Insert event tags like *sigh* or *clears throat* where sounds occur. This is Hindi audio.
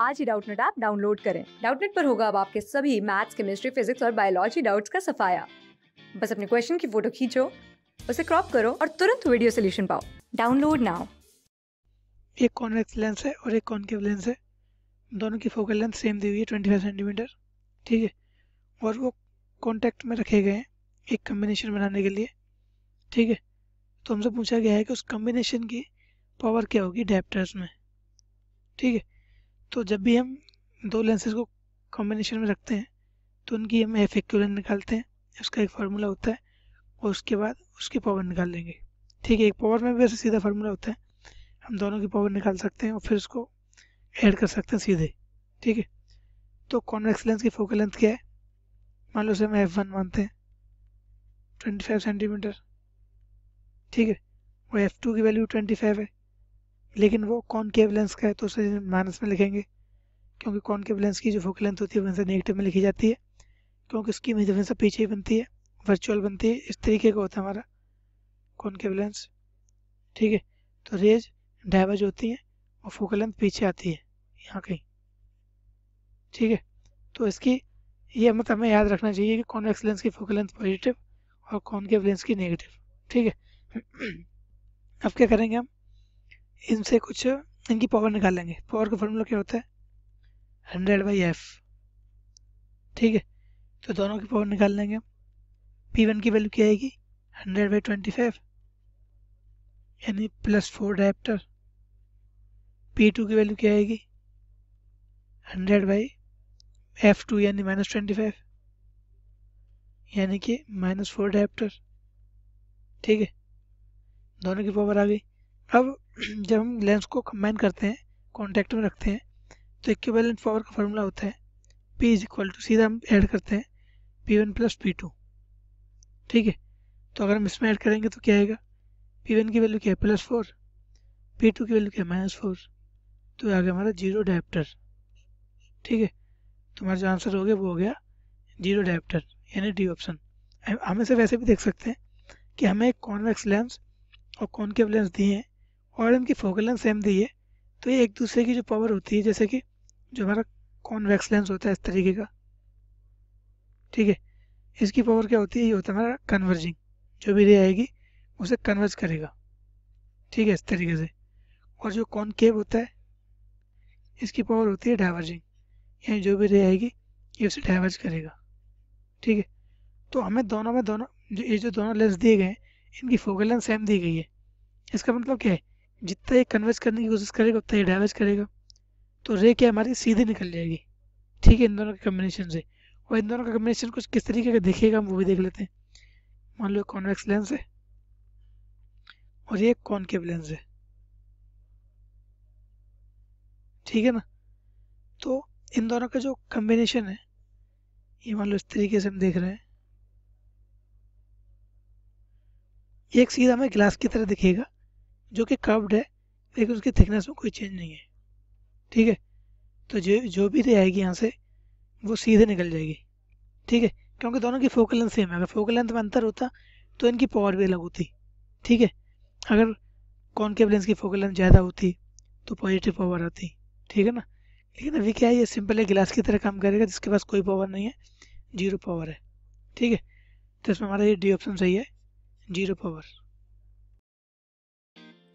आज ही डाउटनेट ऐप डाउनलोड करें डाउटनेट पर होगा अब आपके सभी मैथ्स केमिस्ट्री फिजिक्स और बायोलॉजी डाउट्स का सफाया बस अपने क्वेश्चन की फोटो खींचो उसे क्रॉप करो और तुरंत वीडियो सोल्यूशन पाओ डाउनलोड नाउ एक कॉन्वेक्स लेंस है और एक कॉन्केव लेंस है दोनों की फोकल लेंथ सेम दी हुई है ट्वेंटी फाइव सेंटीमीटर ठीक है और वो कॉन्टैक्ट में रखे गए हैं एक कम्बिनेशन बनाने के लिए ठीक है तो हमसे पूछा गया है कि उस कम्बिनेशन की पावर क्या होगी डेप्टर्स में ठीक है तो जब भी हम दो लेंसेज को कॉम्बिनेशन में रखते हैं तो उनकी हम एफ इक्वलेंट निकालते हैं उसका एक फार्मूला होता है और उसके बाद उसकी पावर निकाल लेंगे ठीक है एक पावर में भी वैसे सीधा फार्मूला होता है हम दोनों की पावर निकाल सकते हैं और फिर उसको ऐड कर सकते हैं सीधे ठीक है तो कॉन्वेक्स लेंस की फोकल लेंथ क्या है मान लो उसे हम एफ वन मानते हैं ट्वेंटी फाइव सेंटीमीटर ठीक है और एफ टू की वैल्यू ट्वेंटी फाइव है लेकिन वो कौन के लेंस का है तो उसे माइनस में लिखेंगे क्योंकि कौन के लेंस की जो फोकल लेंथ होती है वैसे से नेगेटिव में लिखी जाती है क्योंकि उसकी इमेज वैसे पीछे ही बनती है वर्चुअल बनती है इस तरीके का होता है हमारा कौन के लेंस ठीक है तो रेज डाइवर्ज होती हैं और फोकल लेंथ पीछे आती है यहाँ कहीं ठीक है तो इसकी ये मतलब हमें याद रखना चाहिए कि कौन लेंस की फोकल लेंथ पॉजिटिव और कौन के लेंस की नेगेटिव ठीक है *clears throat* अब क्या करेंगे हम इनसे कुछ इनकी पावर निकाल लेंगे पावर का फॉर्मूला क्या होता है हंड्रेड बाई एफ ठीक है तो दोनों की पावर निकाल लेंगे पी वन की वैल्यू क्या आएगी हंड्रेड बाई ट्वेंटी फाइव यानी plus four dioptre P two की वैल्यू क्या आएगी हंड्रेड बाई एफ टू यानी माइनस ट्वेंटी फाइव यानी कि माइनस फोर डायप्टर ठीक है दोनों की पावर आ गई अब *clears throat* जब हम लेंस को कंबाइन करते हैं कॉन्टैक्ट में रखते हैं तो इक्वेलेंट पावर का फॉर्मूला होता है पी इज इक्वल टू सीधा हम ऐड करते हैं P one plus P two ठीक है तो अगर हम इसमें ऐड करेंगे तो क्या आएगा पी वन की वैल्यू क्या है प्लस फोर पी टू की वैल्यू क्या है माइनस फोर तो आ गया हमारा जीरो डायप्टर ठीक है तो हमारा जो आंसर हो गया वो हो गया जीरो डायप्टर यानी डी ऑप्शन हम इसे वैसे भी देख सकते हैं कि हमें एक कॉन्वेक्स लेंस और कॉन्केव लेंस दिए हैं और इनकी फोकल लेंथ सेम दी है तो ये एक दूसरे की जो पावर होती है जैसे कि जो हमारा कॉन्वेक्स लेंस होता है इस तरीके का ठीक है इसकी पावर क्या होती है ये होता है हमारा कन्वर्जिंग जो भी रे आएगी उसे कन्वर्ज करेगा ठीक है इस तरीके से और जो कॉनकेव होता है इसकी पावर होती है डाइवर्जिंग यानी जो भी रे आएगी ये उसे डाइवर्ज करेगा ठीक है तो हमें दोनों में दोनों ये जो दोनों लेंस दिए गए हैं इनकी फोकल लेंथ सेम दी गई है इसका मतलब क्या है जितना ये कन्वर्ज करने की कोशिश करेगा उतना ही डैमेज करेगा तो रे क्या हमारी सीधी निकल जाएगी ठीक है इन दोनों के कम्बिनेशन से और इन दोनों का कम्बिनेशन कुछ किस तरीके का दिखेगा हम वो भी देख लेते हैं मान लो कॉन्वेक्स लेंस है और ये कॉनकेव लेंस है ठीक है ना तो इन दोनों का जो कम्बिनेशन है ये मान लो इस तरीके से हम देख रहे हैं एक सीधा हमें ग्लास की तरह दिखेगा जो कि कर्व्ड है लेकिन उसकी थिकनेस में कोई चेंज नहीं है ठीक है तो जो जो भी रे आएगी यहाँ से वो सीधे निकल जाएगी ठीक है क्योंकि दोनों की फोकल लेंथ सेम है अगर फोकल लेंथ में अंतर होता तो इनकी पावर भी अलग होती ठीक है अगर कॉन्केव लेंस की फोकल लेंथ ज़्यादा होती तो पॉजिटिव पावर आती ठीक है ना लेकिन अभी क्या है ये सिंपल है गिलास की तरह काम करेगा जिसके पास कोई पावर नहीं है जीरो पावर है ठीक है तो इसमें हमारा ये डी ऑप्शन सही है जीरो पावर